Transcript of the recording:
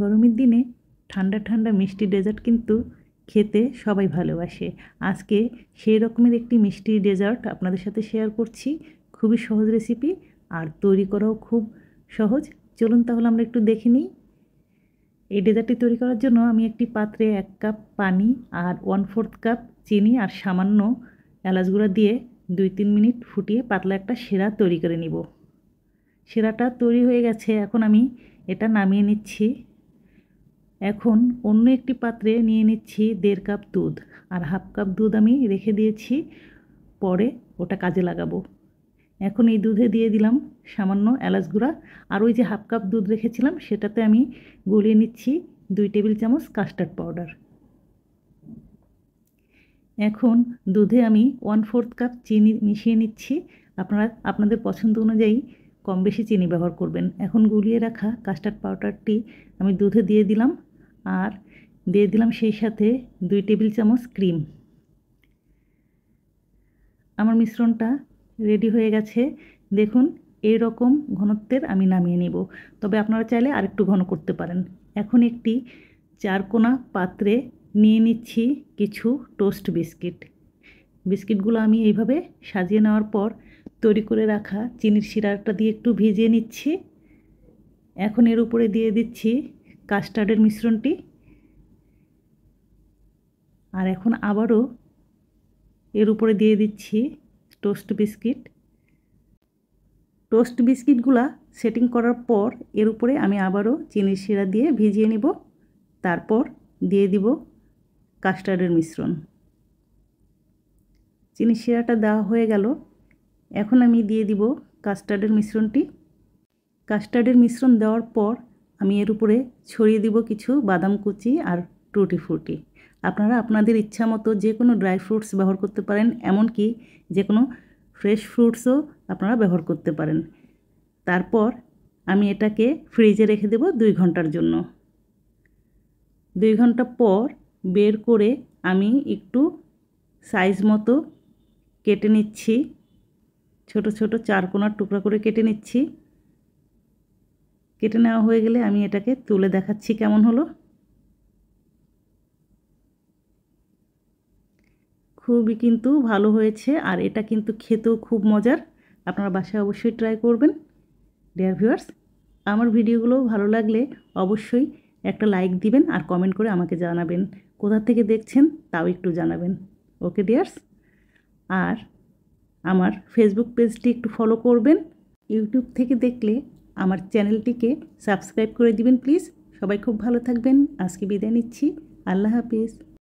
গরমের দিনে ঠান্ডা ঠান্ডা মিষ্টি ডেজার্ট কিন্তু খেতে সবাই ভালোবাসে আজকে সেই রকমের একটি মিষ্টি ডেজার্ট আপনাদের সাথে শেয়ার করছি খুবই সহজ রেসিপি আর তৈরি করাও খুব সহজ চলুন তাহলে আমরা একটু দেখে নিই এই ডেজার্টটি তৈরি করার জন্য আমি একটি পাত্রে এক কাপ পানি আর ওয়ান ফোর্থ কাপ চিনি আর সামান্য এলাচ গুঁড়া দিয়ে দুই তিন মিনিট ফুটিয়ে পাতলা একটা সেরা তৈরি করে নিব সেরাটা তৈরি হয়ে গেছে এখন আমি এটা নামিয়ে নিচ্ছি এখন অন্য একটি পাত্রে নিয়ে নিচ্ছি দেড় কাপ দুধ আর হাফ কাপ দুধ আমি রেখে দিয়েছি পরে ওটা কাজে লাগাবো এখন এই দুধে দিয়ে দিলাম সামান্য এলাচ গুঁড়া আর ওই যে হাফ কাপ দুধ রেখেছিলাম সেটাতে আমি গলিয়ে নিচ্ছি দুই টেবিল চামচ কাস্টার্ড পাউডার এখন দুধে আমি ওয়ান ফোর্থ কাপ চিনি মিশিয়ে নিচ্ছি আপনারা আপনাদের পছন্দ অনুযায়ী কম বেশি চিনি ব্যবহার করবেন এখন গুলিয়ে রাখা কাস্টার্ড পাউডারটি আমি দুধে দিয়ে দিলাম আর দিয়ে দিলাম সেই সাথে দুই টেবিল চামচ ক্রিম আমার মিশ্রণটা রেডি হয়ে গেছে দেখুন এই রকম ঘনত্বের আমি নামিয়ে নেব তবে আপনারা চাইলে আরেকটু ঘন করতে পারেন এখন একটি চারকোনা পাত্রে নিয়ে নিচ্ছি কিছু টোস্ট বিস্কিট বিস্কিটগুলো আমি এইভাবে সাজিয়ে নেওয়ার পর তৈরি করে রাখা চিনির শিরাটা দিয়ে একটু ভিজিয়ে নিচ্ছি এখন এর উপরে দিয়ে দিচ্ছি কাস্টার্ডের মিশ্রণটি আর এখন আবারও এর উপরে দিয়ে দিচ্ছি টোস্ট বিস্কিট টোস্ট বিস্কিটগুলা সেটিং করার পর এর উপরে আমি আবারও চিনির শিরা দিয়ে ভিজিয়ে নিব তারপর দিয়ে দিব কাস্টার্ডের মিশ্রণ চিনির শিরাটা দেওয়া হয়ে গেল এখন আমি দিয়ে দিব কাস্টার্ডের মিশ্রণটি কাস্টার্ডের মিশ্রণ দেওয়ার পর আমি এর উপরে ছড়িয়ে দিব কিছু বাদাম কুচি আর টুটি ফুটি আপনারা আপনাদের ইচ্ছা মতো যে কোনো ড্রাই ফ্রুটস ব্যবহার করতে পারেন এমনকি যে কোনো ফ্রেশ ফ্রুটসও আপনারা ব্যবহার করতে পারেন তারপর আমি এটাকে ফ্রিজে রেখে দেব দুই ঘন্টার জন্য দুই ঘন্টা পর বের করে আমি একটু সাইজ মতো কেটে নিচ্ছি ছোট ছোট চারকোনার টুকরা করে কেটে নিচ্ছি কেটে নেওয়া হয়ে গেলে আমি এটাকে তুলে দেখাচ্ছি কেমন হলো খুবই কিন্তু ভালো হয়েছে আর এটা কিন্তু খেতেও খুব মজার আপনারা বাসায় অবশ্যই ট্রাই করবেন ডেয়ার ভিউয়ার্স আমার ভিডিওগুলো ভালো লাগলে অবশ্যই একটা লাইক দিবেন আর কমেন্ট করে আমাকে জানাবেন কোথা থেকে দেখছেন তাও একটু জানাবেন ওকে ডিয়ার্স আর আমার ফেসবুক পেজটি একটু ফলো করবেন ইউটিউব থেকে দেখলে আমার চ্যানেলটিকে সাবস্ক্রাইব করে দিবেন প্লিজ সবাই খুব ভালো থাকবেন আজকে বিদায় নিচ্ছি আল্লাহ হাফিজ